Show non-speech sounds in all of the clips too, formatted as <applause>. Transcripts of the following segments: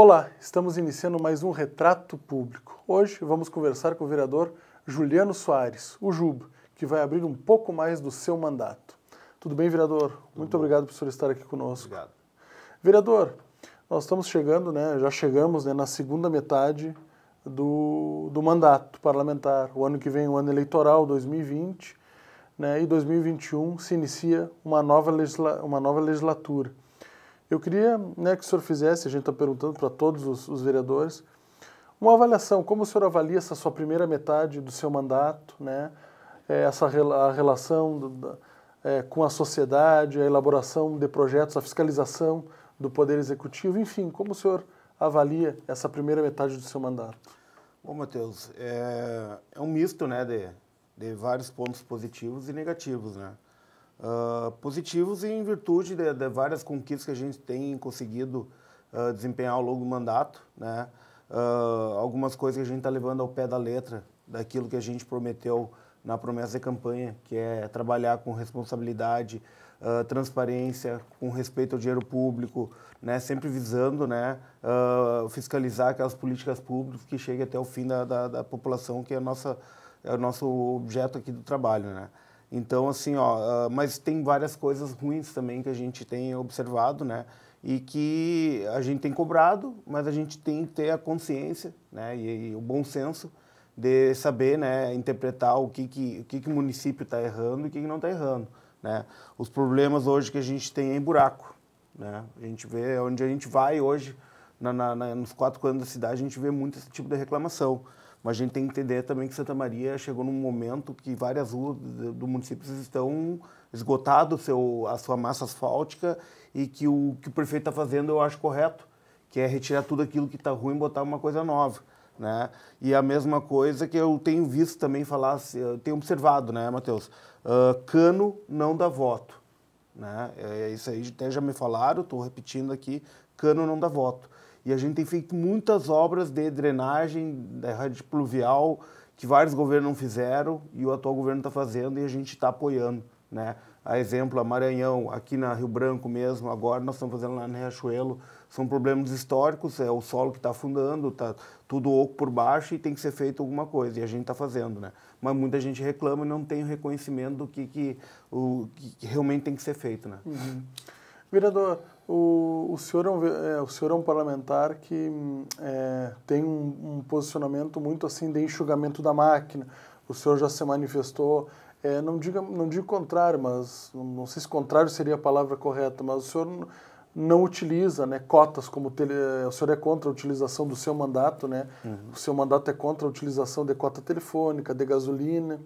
Olá, estamos iniciando mais um Retrato Público. Hoje vamos conversar com o vereador Juliano Soares, o Jubo, que vai abrir um pouco mais do seu mandato. Tudo bem, vereador? Tudo Muito bom. obrigado por senhor estar aqui conosco. Obrigado. Vereador, nós estamos chegando, né, já chegamos né, na segunda metade do, do mandato parlamentar. O ano que vem, o é ano eleitoral, 2020, né, e 2021 se inicia uma nova, legisla, uma nova legislatura. Eu queria né, que o senhor fizesse, a gente está perguntando para todos os, os, vereadores, uma avaliação, como o senhor avalia essa sua primeira metade do seu mandato, né, é, essa a relação do, da, é, com a sociedade, a elaboração de projetos, a fiscalização do Poder Executivo, enfim, como o senhor avalia essa primeira metade do seu mandato? Bom, Matheus, é, é um misto né, de, de vários pontos positivos e negativos, né? uh, positivos e em virtude de, de, várias conquistas que a gente tem conseguido uh, desempenhar ao longo do mandato, né? Uh, algumas coisas que a gente está levando ao pé da letra daquilo que a gente prometeu na promessa de campanha, que é trabalhar com responsabilidade, uh, transparência, com respeito ao dinheiro público, né, sempre visando né, uh, fiscalizar aquelas políticas públicas que cheguem até o fim da, da, da população, que é, nossa, é o nosso objeto aqui do trabalho. Né. Então, assim, ó, ah, mas tem várias coisas ruins também que a gente tem observado, né? E que a gente tem cobrado, mas a gente tem que ter a consciência, né? E, e o bom senso de saber, né? Interpretar o que que o, que que o município está errando e o que, que não está errando, né? Os problemas hoje que a gente tem é em buraco, né? A gente vê onde a gente vai hoje, na, na, nos quatro anos da cidade, a gente vê muito esse tipo de reclamação. Mas a gente tem que entender também que Santa Maria chegou num momento que várias ruas do município estão esgotado seu, a sua massa asfáltica e que o que o prefeito está fazendo eu acho correto, que é retirar tudo aquilo que está ruim e botar uma coisa nova. Né? E a mesma coisa que eu tenho visto também falar, eu tenho observado, né, Matheus? Uh, cano não dá voto. Né? É, isso aí até já me falaram, estou repetindo aqui, cano não dá voto. E a gente tem feito muitas obras de drenagem da rede pluvial que vários governos não fizeram e o atual governo está fazendo e a gente está apoiando, né? A exemplo, a Maranhão, aqui na Rio Branco mesmo, agora nós estamos fazendo lá no Riachuelo, são problemas históricos, é o solo que está afundando, está tudo oco por baixo e tem que ser feito alguma coisa, e a gente está fazendo, né? Mas muita gente reclama e não tem o reconhecimento do que, que, o, que realmente tem que ser feito, né? Uhum. Vereador, o, o, senhor é um, é, o senhor é um parlamentar que é, tem um, um, posicionamento muito assim de enxugamento da máquina. O senhor já se manifestou, é, não, diga, não digo contrário, mas não sei se contrário seria a palavra correta, mas o senhor não utiliza né, cotas como tele, o senhor é contra a utilização do seu mandato, né? Uhum. O seu mandato é contra a utilização de cota telefônica, de gasolina.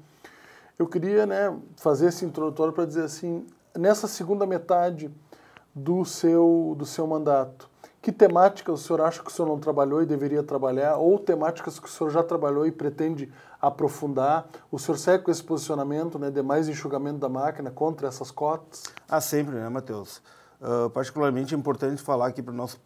Eu queria né, fazer esse introdutório para dizer assim, nessa segunda metade do seu, do seu mandato. Que temáticas o senhor acha que o senhor não trabalhou e deveria trabalhar, ou temáticas que o senhor já trabalhou e pretende aprofundar? O senhor segue com esse posicionamento né, de mais enxugamento da máquina contra essas cotas? Ah, sempre, né, Matheus? Uh, ah, particularmente é importante falar aqui para nosso,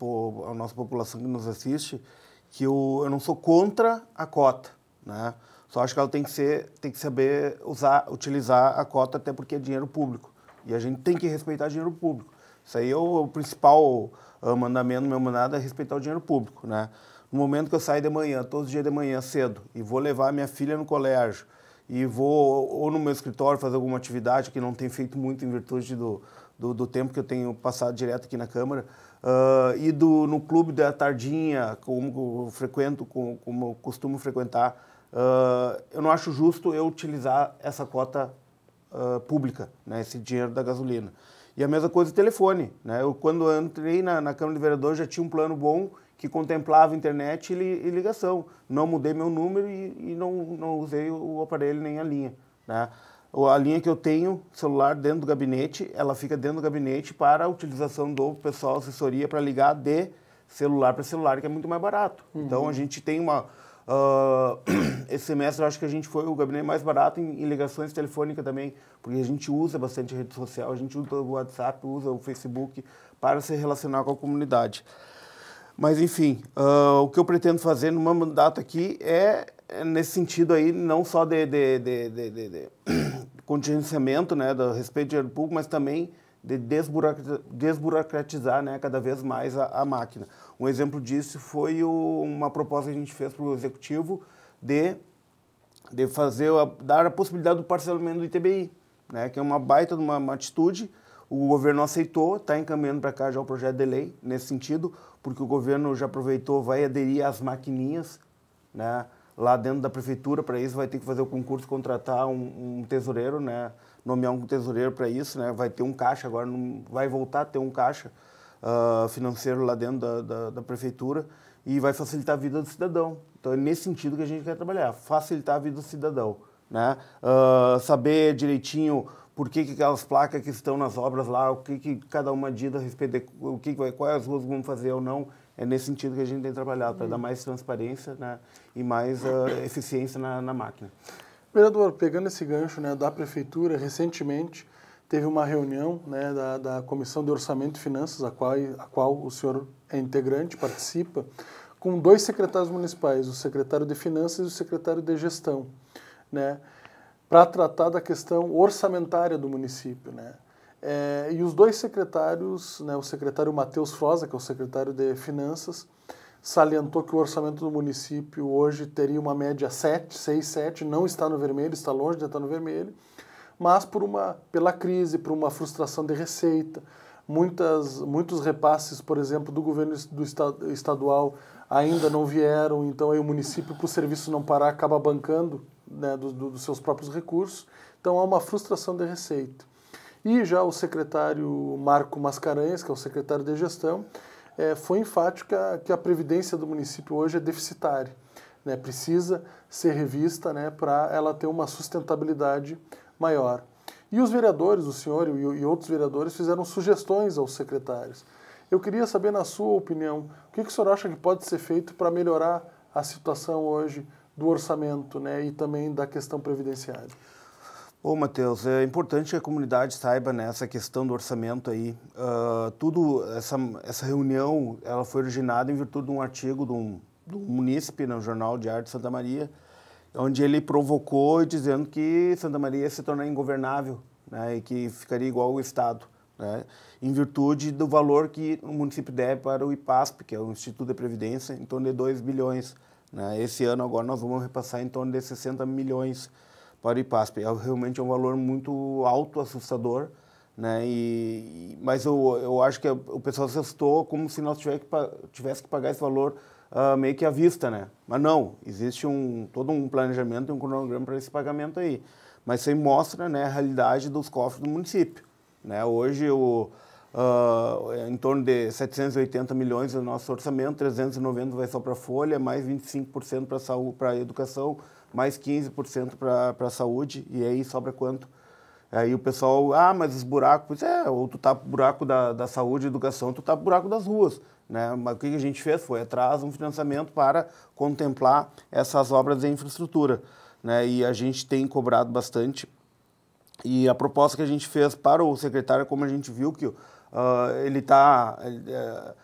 a nossa população que nos assiste que eu, eu não sou contra a cota, né? Só acho que ela tem que ser, tem que saber usar, utilizar a cota até porque é dinheiro público e a gente tem que respeitar dinheiro público. Isso aí é o, é principal é mandamento do meu mandado, é respeitar o dinheiro público, né? No momento que eu saio de manhã, todos os dias de manhã cedo, e vou levar minha filha no colégio, e vou ou no meu escritório fazer alguma atividade, que não tem feito muito em virtude do, do, do, tempo que eu tenho passado direto aqui na Câmara, uh, e do, no clube da tardinha, como frequento, como, como costumo frequentar, uh, eu não acho justo eu utilizar essa cota uh, pública, né, esse dinheiro da gasolina. E a mesma coisa o telefone. Né? Eu, quando entrei na, na Câmara de Vereadores, já tinha um plano bom que contemplava internet e, li, e ligação. Não mudei meu número e, e não, não, usei o aparelho nem a linha. Né? A linha que eu tenho, celular, dentro do gabinete, ela fica dentro do gabinete para a utilização do pessoal, assessoria, para ligar de celular para celular, que é muito mais barato. Uhum. Então, a uhum. gente tem uma Uh, <clears throat> esse semestre acho que a gente foi o gabinete mais barato em, em, ligações telefônicas também, porque a gente usa bastante rede social, a gente usa o WhatsApp, usa o Facebook para se relacionar com a comunidade. Mas enfim, uh, o que eu pretendo fazer no meu mandato aqui é, é nesse sentido aí, não só de, de, de, de <clears throat> contingenciamento né, do respeito de dinheiro público, mas também de desburocratizar, desburocratizar né, cada vez mais a, a, máquina. Um exemplo disso foi o, uma proposta que a gente fez para o executivo de, de fazer a, dar a possibilidade do parcelamento do ITBI, né, que é uma baita uma, uma atitude. O governo aceitou, está encaminhando para cá já o projeto de lei nesse sentido, porque o governo já aproveitou, vai aderir às maquininhas, né? lá dentro da prefeitura, para isso vai ter que fazer o concurso, contratar um, um tesoureiro, né? nomear um tesoureiro para isso, né? Vai ter um caixa agora, não, vai voltar a ter um caixa uh, financeiro lá dentro da, da, da, prefeitura e vai facilitar a vida do cidadão. Então é nesse sentido que a gente quer trabalhar, facilitar a vida do cidadão, né? Uh, saber direitinho por que, que aquelas placas que estão nas obras lá, o que, que cada uma diz a respeito, de, o que, que vai, quais ruas vão fazer ou não. É nesse sentido que a gente tem trabalhado, para dar uhum. mais transparência né? e mais uh, eficiência na, na máquina. Vereador, pegando esse gancho né, da Prefeitura, recentemente teve uma reunião né, da, da Comissão de Orçamento e Finanças, a qual, a qual o senhor é integrante, participa, com dois secretários municipais, o secretário de Finanças e o secretário de Gestão, né, para tratar da questão orçamentária do município. Né. É, e os dois secretários, né, o secretário Matheus Froza, que é o secretário de Finanças, salientou que o orçamento do município hoje teria uma média 7, 6, 7, não está no vermelho, está longe de estar no vermelho, mas por uma, pela crise, por uma frustração de receita, muitas, muitos repasses, por exemplo, do governo do estado, estadual ainda não vieram, então aí o município, para o serviço não parar, acaba bancando né, do, do, dos seus próprios recursos, então há uma frustração de receita. E já o secretário Marco Mascarenhas, que é o secretário de gestão, é, foi enfática que a previdência do município hoje é deficitária. Né? Precisa ser revista né, para ela ter uma sustentabilidade maior. E os vereadores, o senhor e, e outros vereadores, fizeram sugestões aos secretários. Eu queria saber, na sua opinião, o que, que o senhor acha que pode ser feito para melhorar a situação hoje do orçamento né, e também da questão previdenciária? Ô, Matheus, é importante que a comunidade saiba nessa né, questão do orçamento aí. Uh, tudo, essa, essa reunião, ela foi originada em virtude de um artigo de um, de um munícipe no né, Jornal de de Santa Maria, onde ele provocou dizendo que Santa Maria ia se tornar ingovernável né, e que ficaria igual ao Estado, né, em virtude do valor que o município deve para o IPASP, que é o Instituto de Previdência, em torno de 2 bilhões. Né. Esse ano agora nós vamos repassar em torno de 60 milhões para o IPASP. É, realmente é um valor muito alto, assustador, né? E, mas eu, eu acho que o pessoal se assustou como se nós tivesse que, tivesse que pagar esse valor uh, meio que à vista, né? Mas não, existe um, todo um planejamento e um cronograma para esse pagamento aí. Mas isso aí mostra né, a realidade dos cofres do município. Né? Hoje, o, uh, em torno de 780 milhões do é nosso orçamento, 390 vai só para a Folha, mais 25% para a educação, mais 15% para a saúde, e aí sobra quanto? Aí o pessoal, ah, mas os buracos, é, ou tu tá o buraco da, da saúde e educação, tu tapa o buraco das ruas. Né? Mas o que a gente fez foi atrás um financiamento para contemplar essas obras de infraestrutura. Né? E a gente tem cobrado bastante. E a proposta que a gente fez para o secretário, como a gente viu que uh, ele está... Uh, eh,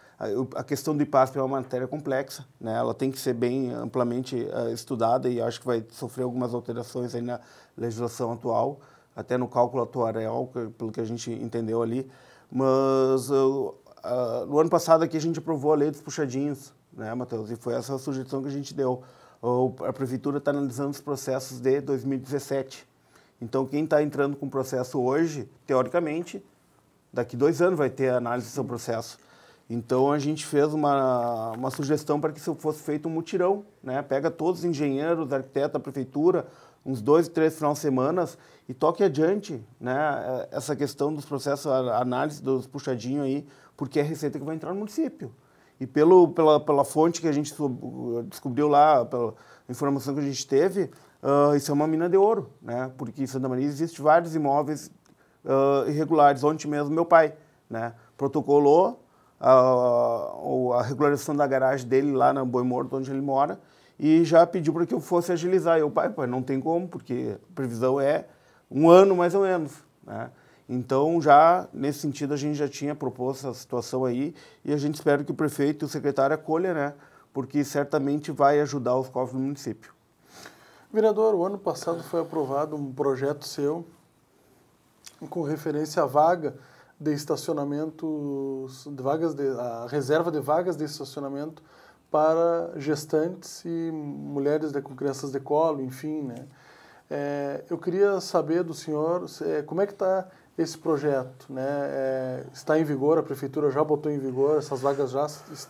a questão do IPASP é uma matéria complexa, né? ela tem que ser bem amplamente eh, estudada e acho que vai sofrer algumas alterações aí na legislação atual, até no cálculo atuarial, pelo que a gente entendeu ali. Mas uh, uh, no ano passado aqui a gente aprovou a lei dos puxadinhos, né, Matheus? E foi essa a sugestão que a gente deu. Uh, a prefeitura está analisando os processos de 2017. Então, quem está entrando com o processo hoje, teoricamente, daqui dois anos vai ter a análise do seu processo. Então a gente fez uma, uma sugestão para que se fosse feito um mutirão, né? Pega todos os engenheiros, arquitetos, a prefeitura, uns dois, três finais de semana e toque adiante, né? É, essa questão dos processos, a análise dos puxadinhos aí, porque é a receita que vai entrar no município. E pelo, pela, pela fonte que a gente descobriu lá, pela informação que a gente teve, uh, isso é uma mina de ouro, né? Porque em Santa Maria existe vários imóveis uh, irregulares. Ontem mesmo meu pai, né? Protocolou, a, a regularização da garagem dele lá na Boi Morto, onde ele mora, e já pediu para que eu fosse agilizar. Eu, pai, pai, não tem como, porque a previsão é um ano mais ou menos. Né? Então, já nesse sentido, a gente já tinha proposto essa situação aí e a gente espera que o prefeito e o secretário acolham, né? porque certamente vai ajudar os cofres do município. Vereador, o ano passado foi aprovado um projeto seu com referência à vaga de estacionamentos, de vagas de, a reserva de vagas de estacionamento para gestantes e mulheres de, com crianças de colo, enfim, né? É, eu queria saber do senhor é, como é que está esse projeto, né? É, está em vigor, a prefeitura já botou em vigor, essas vagas já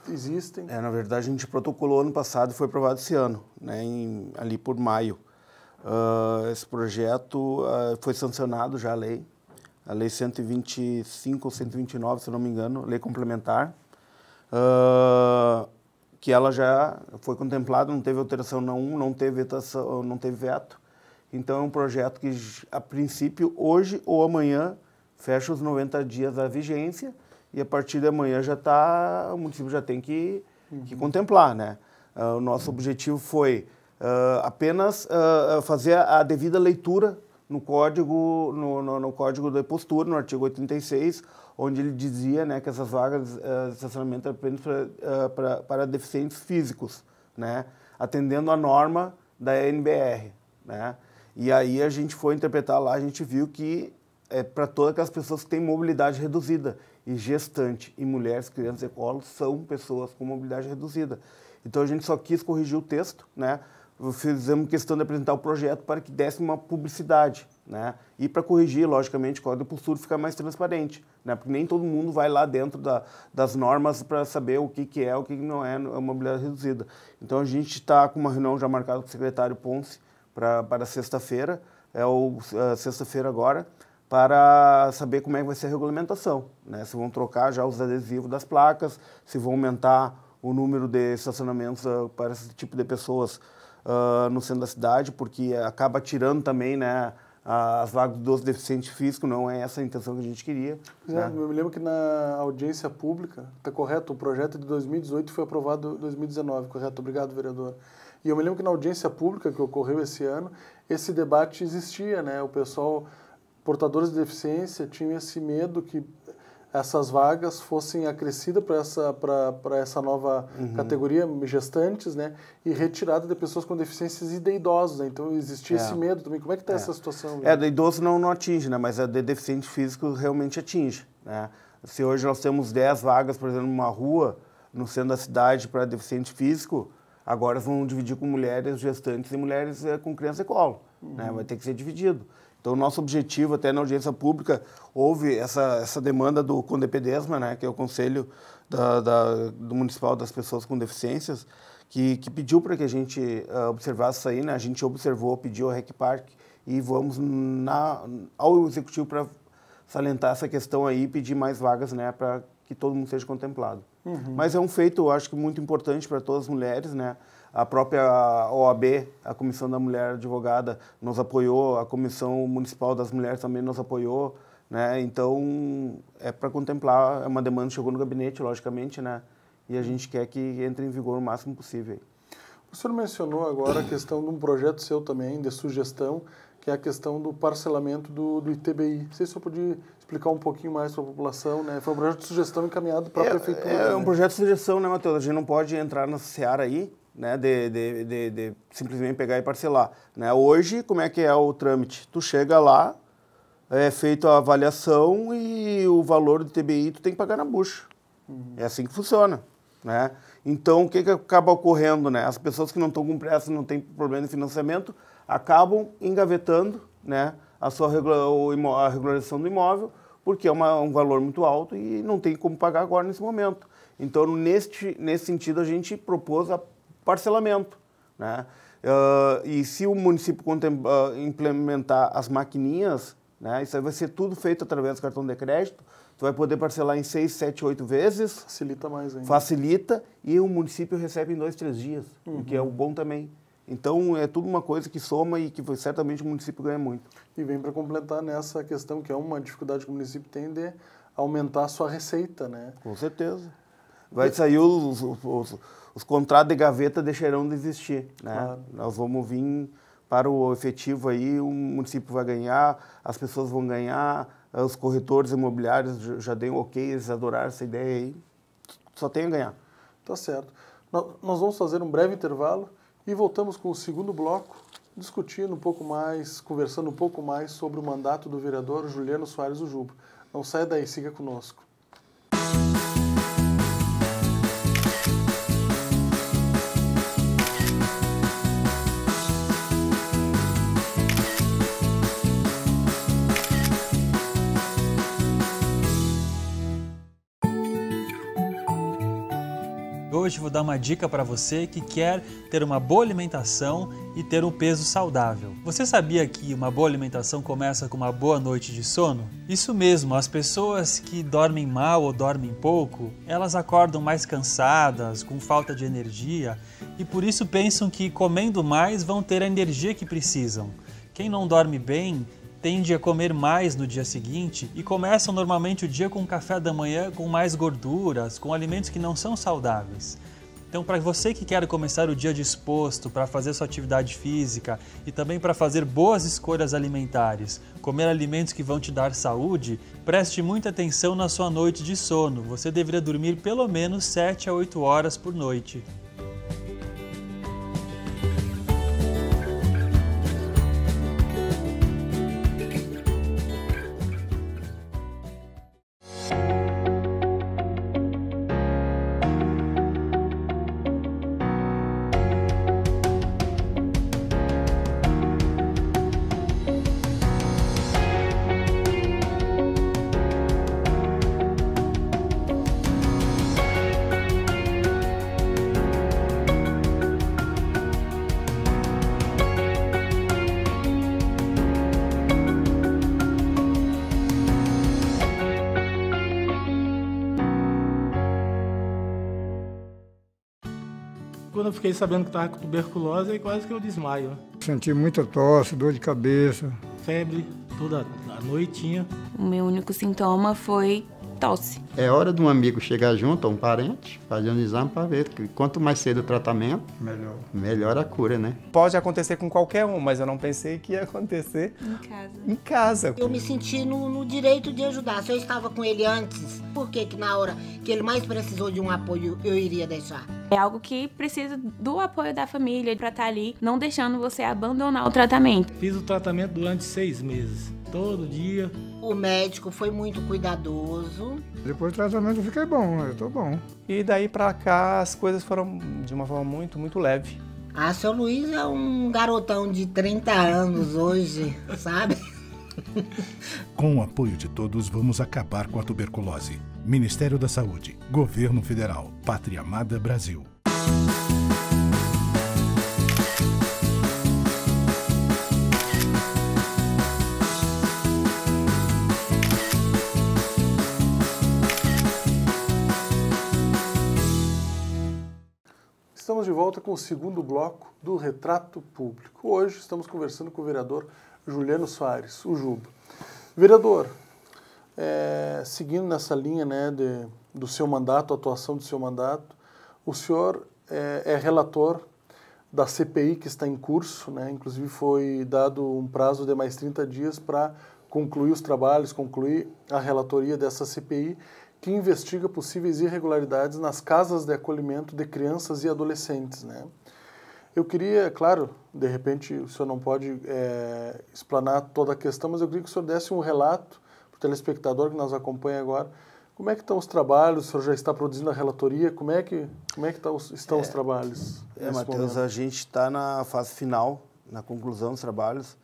existem? É, na verdade, a gente protocolou ano passado, e foi aprovado esse ano, né? Em, ali por maio. Uh, esse projeto uh, foi sancionado já a lei, a Lei 125 ou 129, se não me engano, Lei Complementar, uh, que ela já foi contemplada, não teve alteração na 1, não teve, vetação, não teve veto. Então é um projeto que, a princípio, hoje ou amanhã, fecha os 90 dias da vigência e a partir de amanhã já está o município já tem que, uhum. que contemplar, né? Uh, o nosso uhum. objetivo foi uh, apenas fazer a devida leitura no código, no, no, no código da postura, no artigo 86, onde ele dizia né, que essas vagas eh, de estacionamento eram apenas para eh, para deficientes físicos, né, atendendo a norma da NBR. Né? E aí a gente foi interpretar lá, a gente viu que é para todas aquelas pessoas que têm mobilidade reduzida. E gestante e mulheres, crianças e colos são pessoas com mobilidade reduzida. Então a gente só quis corrigir o texto, né? fizemos questão de apresentar o projeto para que desse uma publicidade, né? E para corrigir, logicamente, o código postura ficar mais transparente, né? Porque nem todo mundo vai lá dentro da, das normas para saber o que, que é, o que, que não é, é uma mobilidade reduzida. Então a gente está com uma reunião já marcada com o secretário Ponce para para sexta-feira, é o é, sexta-feira agora, para saber como é que vai ser a regulamentação, né? Se vão trocar já os adesivos das placas, se vão aumentar o número de estacionamentos ah, para esse tipo de pessoas uh, no centro da cidade, porque acaba tirando também, né? as vagas dos deficientes físicos, não é essa a intenção que a gente queria. É, né? Eu me lembro que na audiência pública, está correto, o projeto de 2018 foi aprovado em 2019, correto? Obrigado, vereador. E eu me lembro que na audiência pública que ocorreu esse ano, esse debate existia, né? O pessoal, portadores de deficiência, tinha esse medo que essas vagas fossem acrescidas para essa, essa nova uhum. categoria, gestantes, né? E retirada de pessoas com deficiências e de idosos, né? Então existia é. esse medo também. Como é que está é. essa situação? Né? É, de idoso não, não atinge, né? Mas a de deficiente físico realmente atinge, né? Se hoje nós temos 10 vagas, por exemplo, numa rua, no centro da cidade para deficiente físico, agora vão dividir com mulheres gestantes e mulheres é, com criança e colo, né? uhum. né? Vai ter que ser dividido. Então, nosso objetivo, até na audiência pública, houve essa, essa demanda do CONDEPEDESMA, né, que é o Conselho da, da, do Municipal das Pessoas com Deficiências, que, que pediu para que a gente uh, observasse isso aí. Né? A gente observou, pediu ao REC Park e vamos na, ao Executivo para salientar essa questão aí e pedir mais vagas né, para que todo mundo seja contemplado. Uhum. Mas é um feito, eu acho que muito importante para todas as mulheres, né? A própria OAB, a Comissão da Mulher Advogada, nos apoiou, a Comissão Municipal das Mulheres também nos apoiou. Né? Então, é para contemplar, é uma demanda que chegou no gabinete, logicamente, né? e a gente quer que entre em vigor o máximo possível. O senhor mencionou agora a questão de um projeto seu também, de sugestão, que é a questão do parcelamento do, do ITBI. Não sei se o senhor podia explicar um pouquinho mais para a população. Né? Foi um projeto de sugestão encaminhado para a é, prefeitura. É um né? projeto de sugestão, né, Matheus? A gente não pode entrar na seara aí, né, de, de, de, de, simplesmente pegar e parcelar. Né? Hoje, como é que é o trâmite? Tu chega lá, é feita a avaliação e o valor do TBI tu tem que pagar na bucha. Uhum. É assim que funciona. Né? Então, o que, que acaba ocorrendo? Né? As pessoas que não estão com pressa, não têm problema de financiamento, acabam engavetando né, a sua regula a regularização do imóvel, porque é uma, um valor muito alto e não tem como pagar agora nesse momento. Então, neste, nesse sentido, a gente propôs a parcelamento. Né? Uh, e se o município ah, implementar as maquininhas, né, isso aí vai ser tudo feito através do cartão de crédito, tu vai poder parcelar em 6, 7, 8 vezes. Facilita mais ainda. Facilita e o município recebe em 2, 3 dias, uhum. o que é uhum. o bom também. Então é tudo uma coisa que soma e que certamente o município ganha muito. E vem para completar nessa questão que é uma dificuldade que o município tem de aumentar a sua receita, né? Com certeza. Vai sair os, os, os os contratos de gaveta deixarão de existir. Né? Claro. Nós vamos vir para o efetivo aí, o município vai ganhar, as pessoas vão ganhar, os corretores imobiliários já deem ok, eles adoraram essa ideia aí, só tem a ganhar. Tá certo. Nós vamos fazer um breve intervalo e voltamos com o segundo bloco, discutindo um pouco mais, conversando um pouco mais sobre o mandato do vereador Juliano Soares Ujuba. Não saia daí, siga conosco. hoje vou dar uma dica para você que quer ter uma boa alimentação e ter um peso saudável. Você sabia que uma boa alimentação começa com uma boa noite de sono? Isso mesmo, as pessoas que dormem mal ou dormem pouco, elas acordam mais cansadas, com falta de energia e por isso pensam que comendo mais vão ter a energia que precisam. Quem não dorme bem tende a comer mais no dia seguinte e começam normalmente o dia com café da manhã com mais gorduras, com alimentos que não são saudáveis. Então, para você que quer começar o dia disposto para fazer sua atividade física e também para fazer boas escolhas alimentares, comer alimentos que vão te dar saúde, preste muita atenção na sua noite de sono. Você deveria dormir pelo menos 7 a 8 horas por noite. fiquei sabendo que estava com tuberculose e quase que eu desmaio. Senti muita tosse, dor de cabeça. Febre, toda a noitinha. O meu único sintoma foi tosse. É hora de um amigo chegar junto, um parente, fazer um exame para ver. Que quanto mais cedo o tratamento, melhor. melhor a cura, né? Pode acontecer com qualquer um, mas eu não pensei que ia acontecer em casa. Em casa. Eu me senti no, no direito de ajudar. Se eu estava com ele antes, por que que na hora que ele mais precisou de um apoio, eu iria deixar? É algo que precisa do apoio da família para estar tá ali, não deixando você abandonar o tratamento. Fiz o tratamento durante seis meses, todo dia, o médico foi muito cuidadoso. Depois do tratamento eu fiquei bom, eu tô bom. E daí pra cá as coisas foram de uma forma muito, muito leve. Ah, seu Luiz é um garotão de 30 anos hoje, <laughs> sabe? Com o apoio de todos, vamos acabar com a tuberculose. Ministério da Saúde, Governo Federal, Pátria Amada Brasil. Estamos de volta com o segundo bloco do Retrato Público. Hoje estamos conversando com o vereador Juliano Soares, o Juba. Vereador, é, seguindo nessa linha né, de, do seu mandato, atuação do seu mandato, o senhor é, é, relator da CPI que está em curso, né, inclusive foi dado um prazo de mais 30 dias para concluir os trabalhos, concluir a relatoria dessa CPI que investiga possíveis irregularidades nas casas de acolhimento de crianças e adolescentes, né? Eu queria, é claro, de repente o senhor não pode é, explanar toda a questão, mas eu queria que o senhor desse um relato para o telespectador que nos acompanha agora. Como é que estão os trabalhos? O senhor já está produzindo a relatoria? Como é que, como é que tá os, estão é, os trabalhos? É, Matheus, a gente está na fase final, na conclusão dos trabalhos.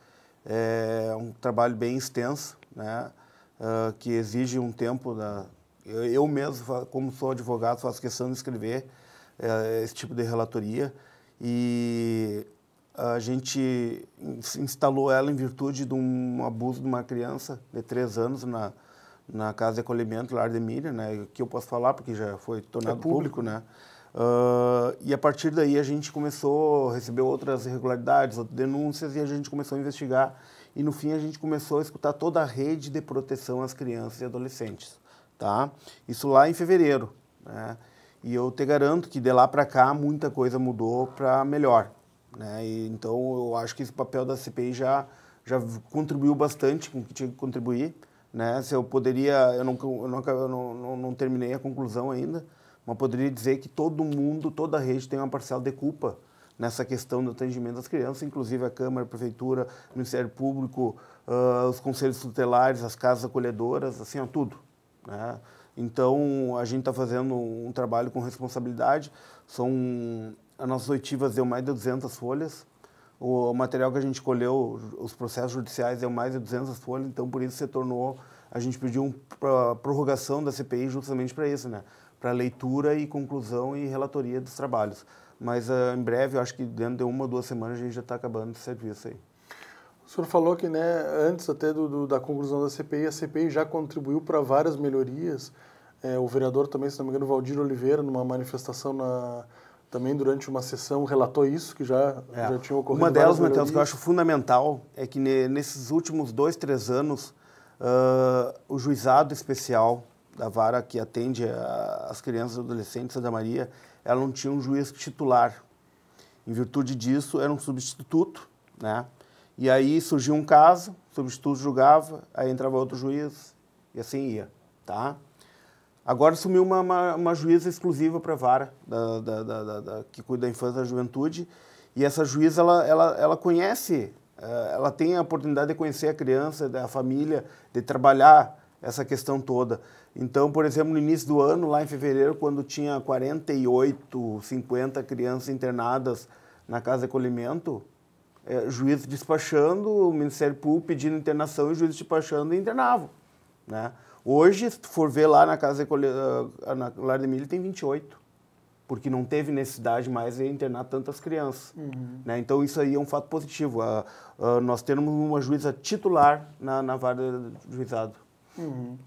É um trabalho bem extenso, né? Uh, que exige um tempo da, eu, eu mesmo, como sou advogado, faço questão de escrever é, esse tipo de relatoria e a gente instalou ela em virtude de um abuso de uma criança de três anos na, na casa de acolhimento Lar de Miriam, né, que eu posso falar porque já foi tornado é público, público, né? Uh, e a partir daí a gente começou a receber outras irregularidades, outras denúncias e a gente começou a investigar e no fim a gente começou a escutar toda a rede de proteção às crianças e adolescentes tá? Isso lá em fevereiro, né? E eu te garanto que de lá para cá muita coisa mudou para melhor, né? E, então eu acho que esse papel da CPI já já contribuiu bastante com o que tinha que contribuir, né? Se eu poderia, eu não eu não, eu não, não, não terminei a conclusão ainda, mas poderia dizer que todo mundo, toda a rede tem uma parcela de culpa nessa questão do atendimento das crianças, inclusive a Câmara, a Prefeitura, o Ministério Público, uh, os conselhos tutelares, as casas acolhedoras, assim, ó, tudo. Né? Então, a gente está fazendo um trabalho com responsabilidade. São, as nossas oitivas deu mais de 200 folhas. O material que a gente colheu, os processos judiciais, deu mais de 200 folhas. Então, por isso se tornou... A gente pediu uma prorrogação da CPI justamente para isso, né? Para leitura e conclusão e relatoria dos trabalhos. Mas, uh, em breve, eu acho que dentro de uma ou duas semanas a gente já está acabando esse serviço aí. O senhor falou que, né, antes até do, do, da conclusão da CPI, a CPI já contribuiu para várias melhorias. É, o vereador também, se não me engano, Valdir Oliveira, numa manifestação na, também durante uma sessão, relatou isso, que já, é. já tinha ocorrido. Uma delas, Matheus, que eu acho fundamental, é que nesses últimos dois, três anos, uh, o juizado especial da vara que atende a, as crianças e adolescentes da Maria, ela não tinha um juiz titular. Em virtude disso, era um substituto, né? E aí surgiu um caso, o substituto julgava, aí entrava outro juiz e assim ia, tá? Agora sumiu uma, uma, uma juíza exclusiva para a vara, da, da, da, da, que cuida da infância e da juventude, e essa juíza, ela, ela, ela conhece, eh, ela tem a oportunidade de conhecer a criança, a família, de trabalhar essa questão toda. Então, por exemplo, no início do ano, lá em fevereiro, quando tinha 48, 50 crianças internadas na casa de acolhimento, é, juiz despachando, o Ministério Público pedindo internação e o juiz despachando e internava. Né? Hoje, se tu for ver lá na Casa de, ah, na Lar de Milho, tem 28 porque não teve necessidade mais de internar tantas crianças. Uhum. Né? Então, isso aí é um fato positivo. Ah, ah, nós temos uma juíza titular na, na vara do juizado. Uhum.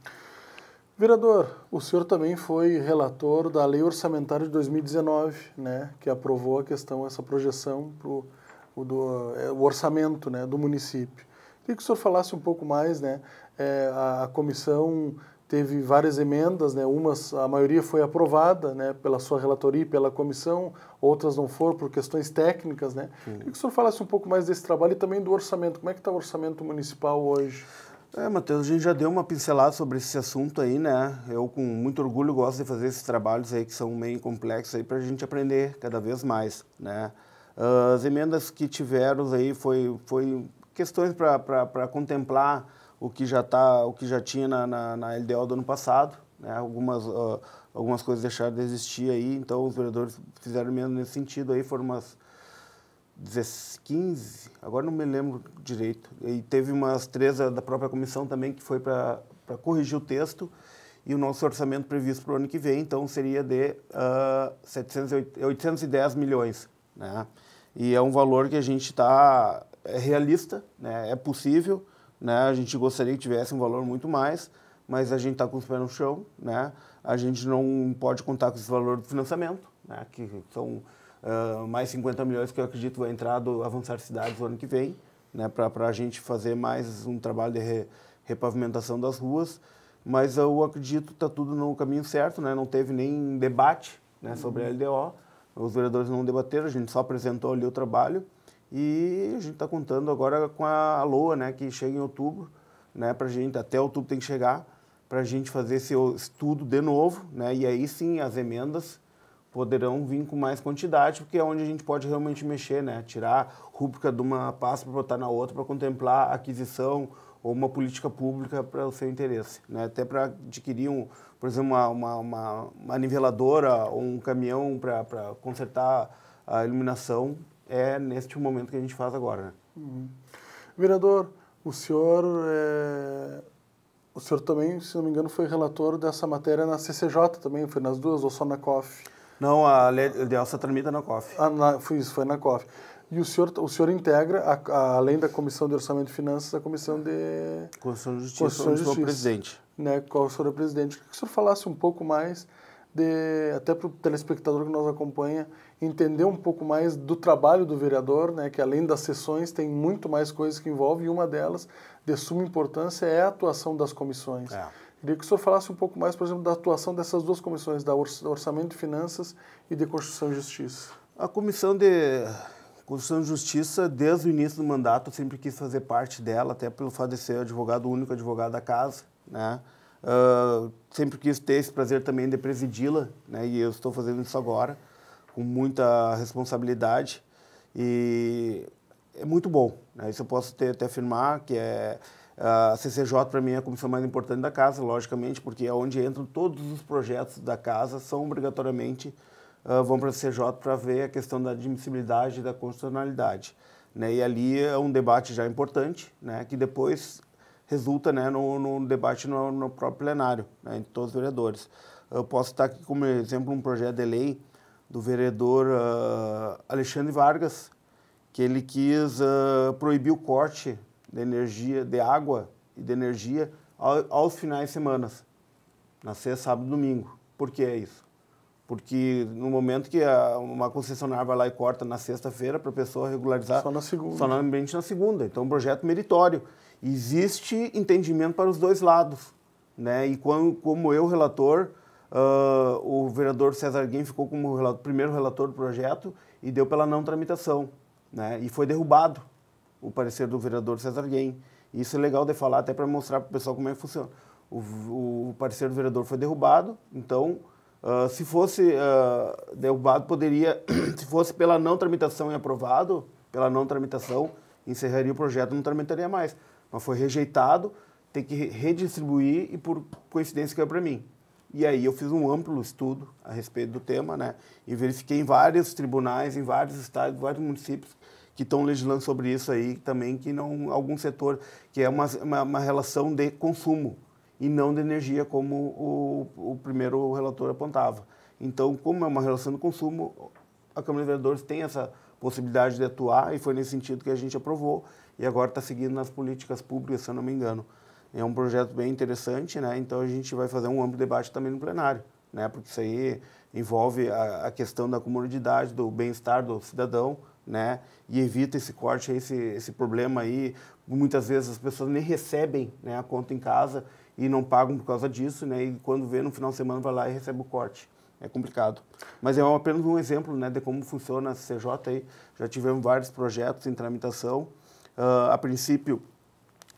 Vereador, o senhor também foi relator da Lei Orçamentária de 2019, né, que aprovou a questão, essa projeção para o o, do, é, o orçamento né, do município. Queria que o senhor falasse um pouco mais, né? É, a, a, comissão teve várias emendas, né? Umas, a maioria foi aprovada, né? Pela sua relatoria e pela comissão, outras não foram por questões técnicas, né? Queria que o senhor falasse um pouco mais desse trabalho e também do orçamento. Como é que está o orçamento municipal hoje? É, Matheus, a gente já deu uma pincelada sobre esse assunto aí, né? Eu, com muito orgulho, gosto de fazer esses trabalhos aí que são meio complexos aí para a gente aprender cada vez mais, né? As emendas que tiveram aí foi, foi questões para contemplar o que já tá, o que já tinha na, na, na LDO do ano passado, né? Algumas uh, algumas coisas deixaram de existir aí, então os vereadores fizeram emendas nesse sentido aí, foram umas 15, agora não me lembro direito. E teve umas três da própria comissão também que foi para corrigir o texto e o nosso orçamento previsto para o ano que vem, então seria de uh, 700, 810 milhões. Né? E é um valor que a gente está... É realista, né? é possível. Né? A gente gostaria que tivesse um valor muito mais, mas a gente está com os pés no chão. Né? A gente não pode contar com esse valor do financiamento, né? que são uh, mais 50 milhões que eu acredito vai entrar do Avançar Cidades no ano que vem, né? para a gente fazer mais um trabalho de re, repavimentação das ruas mas eu acredito que está tudo no caminho certo, né? não teve nem debate né, sobre a LDO os vereadores não debateram, a gente só apresentou ali o trabalho e a gente está contando agora com a LOA, né, que chega em outubro, né, para gente, até outubro tem que chegar, para a gente fazer esse estudo de novo, né, e aí sim as emendas poderão vir com mais quantidade, porque é onde a gente pode realmente mexer, né, tirar rúbrica de uma pasta para botar na outra, para contemplar aquisição, ou uma política pública para o seu interesse, né? até para adquirir, um, por exemplo, uma, uma, uma, uma niveladora ou um caminhão para consertar a iluminação, é neste momento que a gente faz agora. Né? Uhum. Vereador, o senhor, é... o senhor também, se não me engano, foi relator dessa matéria na CCJ também, foi nas duas ou só na COF? Não, a se tramita na COF. Ah, na, foi isso, foi na COF. E o senhor, o senhor integra, a, a, além da Comissão de Orçamento e Finanças, a Comissão de... Constituição de Justiça, Constituição de Justiça. presidente. Né, qual o senhor é presidente. Que o senhor falasse um pouco mais, de, até para o telespectador que nos acompanha, entender um pouco mais do trabalho do vereador, né, que além das sessões tem muito mais coisas que envolve, e uma delas, de suma importância, é a atuação das comissões. É. Queria que o senhor falasse um pouco mais, por exemplo, da atuação dessas duas comissões, da Orçamento e Finanças e de Constituição e Justiça. A Comissão de Constituição de Justiça, desde o início do mandato, eu sempre quis fazer parte dela, até pelo fato de ser advogado único, advogado da casa, né? Uh, sempre quis ter esse prazer também de presidi-la, né? E eu estou fazendo isso agora, com muita responsabilidade e é muito bom. Né? Isso eu posso ter, até afirmar que é ah, a CCJ para mim é a comissão mais importante da casa, logicamente, porque é onde entram todos os projetos da casa são obrigatoriamente uh, vão para o CJ para ver a questão da admissibilidade e da constitucionalidade. Né? E ali é um debate já importante, né? que depois resulta né, no, no debate no, no, próprio plenário, né, entre todos os vereadores. Eu posso estar aqui como exemplo um projeto de lei do vereador uh, Alexandre Vargas, que ele quis uh, proibir o corte de energia, de água e de energia aos finais de semana, na sexta, sábado e domingo. Por que é isso? Porque no momento que a, uma concessionária vai lá e corta na sexta-feira para a pessoa regularizar. Só na segunda. Só na ambiente na segunda. Então, é um projeto meritório. Existe entendimento para os dois lados. Né? E quando, como eu, relator, uh, o vereador César Guim ficou como relator, primeiro relator do projeto e deu pela não tramitação. Né? E foi derrubado o parecer do vereador César Guim. Isso é legal de falar até para mostrar para o pessoal como é que funciona. O, o, o parecer do vereador foi derrubado, então ah, se fosse uh, derrubado, poderia, <clears throat> se fosse pela não tramitação e aprovado, pela não tramitação, encerraria o projeto, não tramitaria mais. Mas foi rejeitado, tem que redistribuir e por coincidência caiu para mim. E aí eu fiz um amplo estudo a respeito do tema, né? E verifiquei em vários tribunais, em vários estados, vários municípios que estão legislando sobre isso aí também, que não algum setor que é uma, uma, uma relação de consumo e não de energia, como o, o primeiro relator apontava. Então, como é uma relação do consumo, a Câmara de Vereadores tem essa possibilidade de atuar e foi nesse sentido que a gente aprovou e agora está seguindo nas políticas públicas, se eu não me engano. É um projeto bem interessante, né? então a gente vai fazer um amplo debate também no plenário, né? porque isso aí envolve a, a questão da comodidade, do bem-estar do cidadão, né? E evita esse corte, esse, esse problema aí. Muitas vezes as pessoas nem recebem né, a conta em casa e não pagam por causa disso, né? E quando vê no final de semana vai lá e recebe o corte. É complicado. Mas é apenas um exemplo, né, de como funciona a CJ aí. Já tivemos vários projetos em tramitação. Uh, a princípio,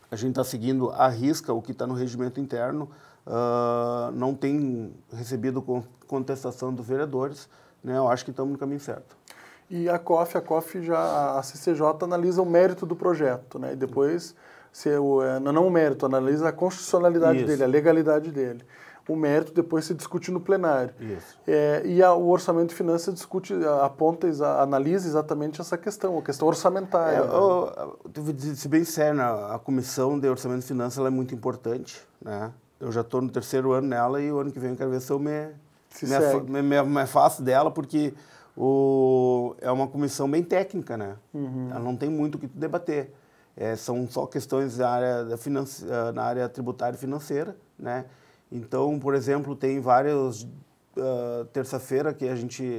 a gente está seguindo à risca o que está no regimento interno. Uh, não tem recebido contestação dos vereadores, né? Eu acho que estamos no caminho certo e a COF, a COF já, a CCJ analisa o mérito do projeto, né? E depois se o, é, não o mérito, analisa a constitucionalidade Isso. dele, a legalidade dele. O mérito depois se discute no plenário. É, e a, o orçamento de finanças discute, aponta, analisa exatamente essa questão, a questão orçamentária. É, eu, né? se bem sério, né, a, comissão de orçamento de finanças é muito importante. Né? Eu já estou no terceiro ano nela e o ano que vem eu quero ver se eu me, se me, me, me afasto dela, porque o, é uma comissão bem técnica, né? Uhum. Ela não tem muito o que debater. É, são só questões da área da finance, ah, na área tributária e financeira, né? Então, por exemplo, tem várias uh, ah, terça-feira que a gente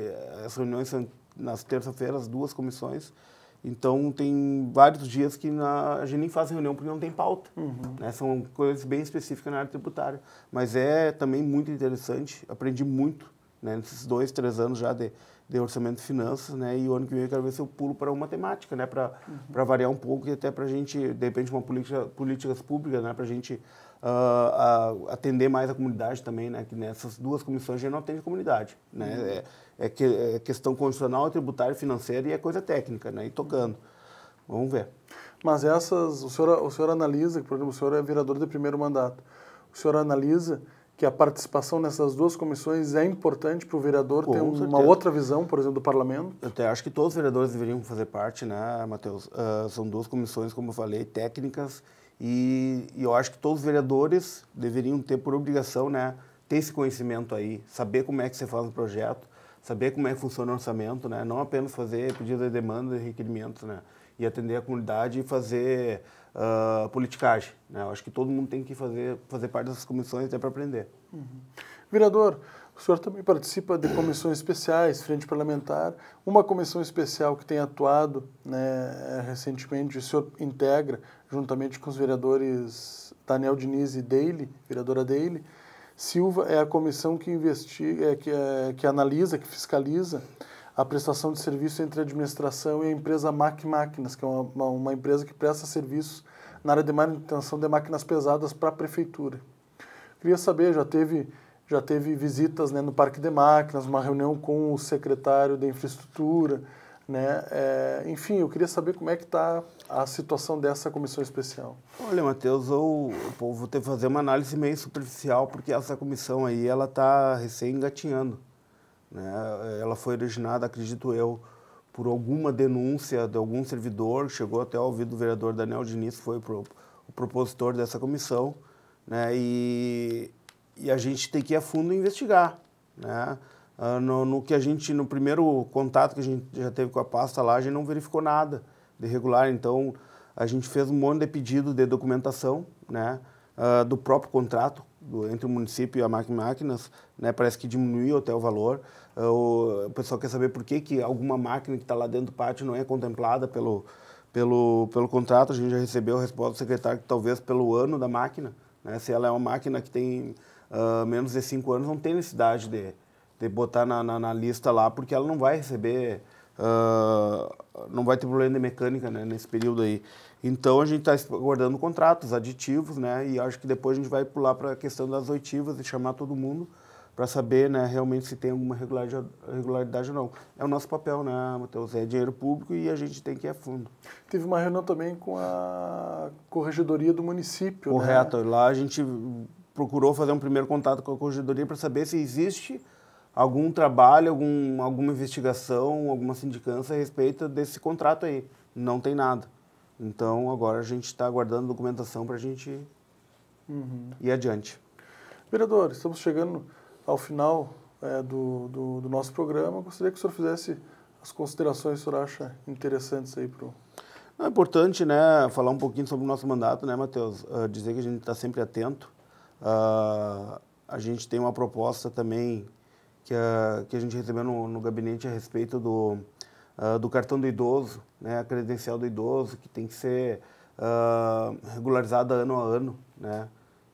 as reuniões são nas terça-feiras duas comissões. Então tem vários dias que na, a gente nem faz reunião porque não tem pauta. Uhum. Né? São coisas bem específicas na área tributária, mas é também muito interessante. Aprendi muito né? nesses dois, três anos já de de orçamento e finanças, né? E o ano que vem eu quero ver se eu pulo para uma temática, né? Para uhum. variar um pouco e até para a gente, de repente, uma política, políticas públicas, né? Para ah, a gente uh, uh, atender mais a comunidade também, né? Que nessas duas comissões a gente não atende a comunidade, né? Uhum. É, é, que, é questão constitucional, tributária, financeira e é coisa técnica, né? E tocando. Vamos ver. Mas essas, o senhor, o senhor analisa, por exemplo, o senhor é vereador de primeiro mandato, o senhor analisa que a participação nessas duas comissões é importante para o vereador Com ter uma outra visão, por exemplo, do parlamento? Eu até acho que todos os vereadores deveriam fazer parte, né, Matheus? Uh, são duas comissões, como eu falei, técnicas, e, e, eu acho que todos os vereadores deveriam ter por obrigação, né, ter esse conhecimento aí, saber como é que você faz um projeto, saber como é que funciona o orçamento, né, não apenas fazer pedidos, de demanda e requerimentos, né, e atender a comunidade e fazer uh, politicagem. Né? Eu acho que todo mundo tem que fazer, fazer parte dessas comissões até para aprender. Uhum. Vereador, o senhor também participa de comissões especiais, frente parlamentar. Uma comissão especial que tem atuado né, é, recentemente, o senhor integra, juntamente com os vereadores Daniel Diniz e Daly, vereadora Daly, Silva, é a comissão que investiga, é, que, é, que analisa, que fiscaliza a prestação de serviço entre a administração e a empresa Mac Máquinas, que é uma, uma empresa que presta serviços na área de manutenção de máquinas pesadas para a prefeitura. Queria saber, já teve já teve visitas né, no Parque de Máquinas, uma reunião com o secretário da Infraestrutura, né? É, enfim, eu queria saber como é que está a situação dessa comissão especial. Olha, Matheus, eu, eu vou ter que fazer uma análise meio superficial, porque essa comissão aí, ela está recém-engatinhando. Né? Ela foi originada, acredito eu, por alguma denúncia de algum servidor, chegou até ao ouvido do vereador Daniel Diniz, que foi pro, o propositor dessa comissão, né? e, e, a gente tem que ir a fundo investigar. Né? Ah, no, no, que a gente, no primeiro contato que a gente já teve com a pasta lá, a gente não verificou nada de regular, então a gente fez um monte de pedido de documentação, né? Uh, do próprio contrato do, entre o município e a máquina Máquinas, né, parece que diminuiu até o valor. Eh, o pessoal quer saber por que, que alguma máquina que está lá dentro do pátio não é contemplada pelo, pelo, pelo contrato. A gente já recebeu a resposta do secretário que talvez pelo ano da máquina, né, se ela é uma máquina que tem uh, menos de cinco anos, não tem necessidade de, de botar na, na, na lista lá, porque ela não vai receber, uh, não vai ter problema de mecânica né, nesse período aí. Então a gente está aguardando contratos, aditivos, né? E acho que depois a gente vai pular para a questão das oitivas e chamar todo mundo para saber, né, realmente se tem alguma regularidade ou não. É o nosso papel, né, Matheus? É dinheiro público e a gente tem que ir a fundo. Teve uma reunião também com a corregedoria do município, Correto. Né? Lá a gente procurou fazer um primeiro contato com a corregedoria para saber se existe algum trabalho, algum, alguma investigação, alguma sindicância a respeito desse contrato aí. Não tem nada. Então agora a gente está aguardando documentação para a gente uhum. ir adiante. Vereador, estamos chegando ao final é, do, do, do, nosso programa. Gostaria que o senhor fizesse as considerações que o senhor acha interessantes aí para o. É importante né, falar um pouquinho sobre o nosso mandato, né, Matheus? Uh, dizer que a gente está sempre atento. Uh, a gente tem uma proposta também que a, que a gente recebeu no, no gabinete a respeito do, uh, do cartão do idoso, né, a credencial do idoso, que tem que ser uh, regularizada ano a ano. Né?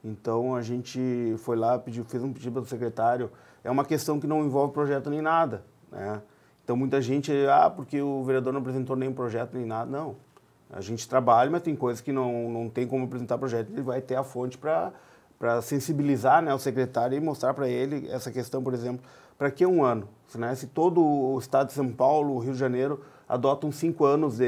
Então a gente foi lá, pediu, fez um pedido para o secretário. É uma questão que não envolve projeto nem nada. Né? Então muita gente, ah, porque o vereador não apresentou nenhum projeto nem nada. Não. A gente trabalha, mas tem coisas que não, não tem como apresentar projeto. Ele vai ter a fonte para sensibilizar né, o secretário e mostrar para ele essa questão, por exemplo, para que um ano? Né? Se todo o estado de São Paulo, Rio de Janeiro, adotam cinco anos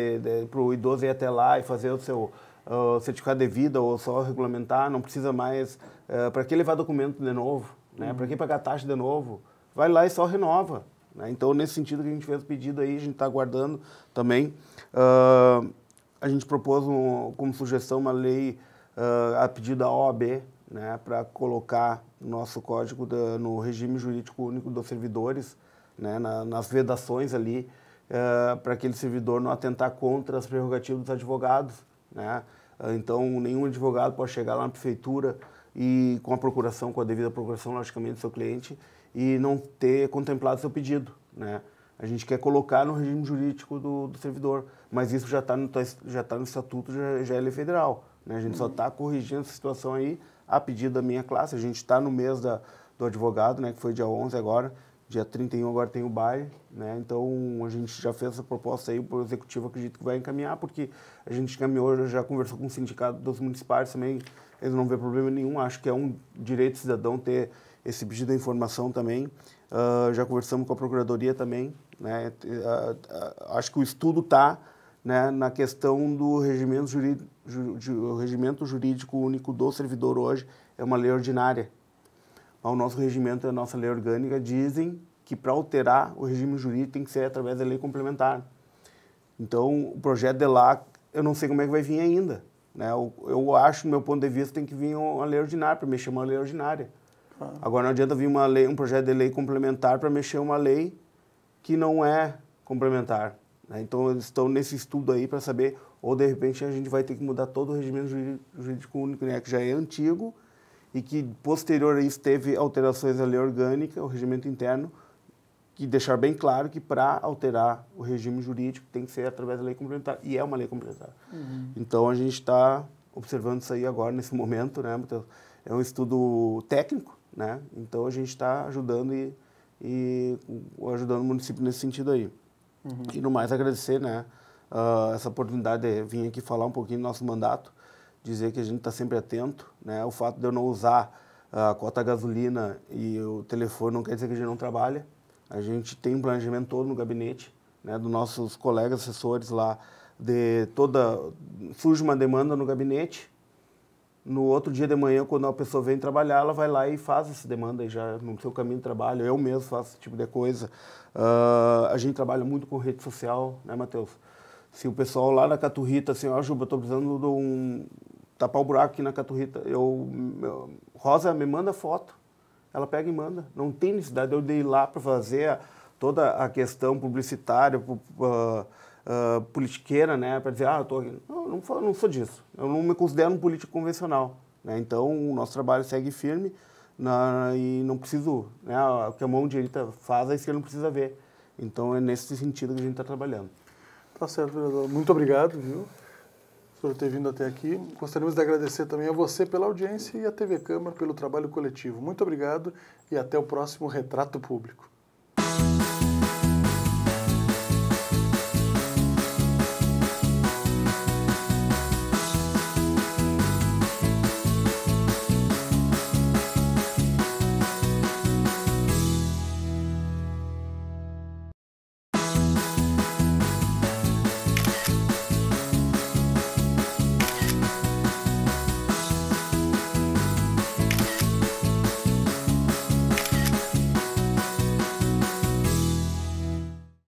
para o idoso ir até lá e fazer o seu uh, certificado de vida ou só regulamentar, não precisa mais. Uh, eh, para que levar documento de novo? Né? Uhum. Para que pagar taxa de novo? Vai lá e só renova. Né? Então, nesse sentido que a gente fez o pedido aí, a gente está aguardando também. Uh, a gente propôs um, como sugestão uma lei ah, a pedido da OAB né? para colocar nosso código, da, no regime jurídico único dos servidores, né, na, nas vedações ali, uh, para aquele servidor não atentar contra as prerrogativas dos advogados. Né? Uh, então, nenhum advogado pode chegar lá na prefeitura e com a procuração, com a devida procuração, logicamente, do seu cliente e não ter contemplado seu pedido. Né? A gente quer colocar no regime jurídico do, do servidor, mas isso já está no, tá já tá no estatuto, já, é federal. Né? A gente uhum. só está corrigindo essa situação aí a pedido da minha classe. A gente está no mês da, do advogado, né, que foi dia 11 agora, dia 31 agora tem o baile, né? Então a gente já fez essa proposta aí, o executivo acredito que vai encaminhar, porque a gente encaminhou, já conversou com o sindicato dos municipais também, eles não vê problema nenhum, acho que é um direito cidadão ter esse pedido de informação também. Uh, já conversamos com a procuradoria também, né? Uh, uh, acho que o estudo está né, na questão do regimento, juri, ju, ju, regimento jurídico único do servidor hoje, é uma lei ordinária. O nosso regimento é a nossa lei orgânica. Dizem que para alterar o regime jurídico tem que ser através da lei complementar. Então, o projeto de lá, eu não sei como é que vai vir ainda. Né? Eu, eu acho, do meu ponto de vista, tem que vir uma lei ordinária, para mexer uma lei ordinária. Ah. Agora, não adianta vir uma lei, um projeto de lei complementar para mexer uma lei que não é complementar. Né? Então eles estão nesse estudo aí para saber, ou de repente a gente vai ter que mudar todo o regimento jurídico único, né, que já é antigo e que posterior a isso teve alterações à lei orgânica, o regimento interno, que deixar bem claro que para alterar o regime jurídico tem que ser através da lei complementar, e é uma lei complementar. Uhum. Então a gente está observando isso aí agora, nesse momento, né, É um estudo técnico, né? Então a gente está ajudando e, e ajudando o município nesse sentido aí. Uhum. E no mais agradecer né, uh, essa oportunidade de vir aqui falar um pouquinho do nosso mandato, dizer que a gente está sempre atento. Né, o fato de eu não usar a cota gasolina e o telefone não quer dizer que a gente não trabalha. A gente tem um planejamento todo no gabinete, né, dos nossos colegas assessores lá, de toda surge uma demanda no gabinete, no outro dia de manhã, quando a pessoa vem trabalhar, ela vai lá e faz essa demanda já no seu caminho de trabalho. Eu mesmo faço esse tipo de coisa. Uh, a gente trabalha muito com rede social, né, Matheus? Se o pessoal lá na Caturrita, assim, ó, oh, Juba, estou precisando de um... tapar o um buraco aqui na Caturrita. Eu... Rosa, me manda foto. Ela pega e manda. Não tem necessidade. Eu dei lá para fazer toda a questão publicitária, uh, uh, politiqueira, né, para dizer, ah, eu tô aqui. Não, não, sou, não sou disso. Eu não me considero um político convencional. Né? Então, o nosso trabalho segue firme na, e não preciso, né, o que a mão direita faz, a esquerda não precisa ver. Então, é nesse sentido que a gente está trabalhando. Tá certo, vereador. Muito obrigado, viu? por ter vindo até aqui. Gostaríamos de agradecer também a você pela audiência e a TV Câmara pelo trabalho coletivo. Muito obrigado e até o próximo Retrato Público.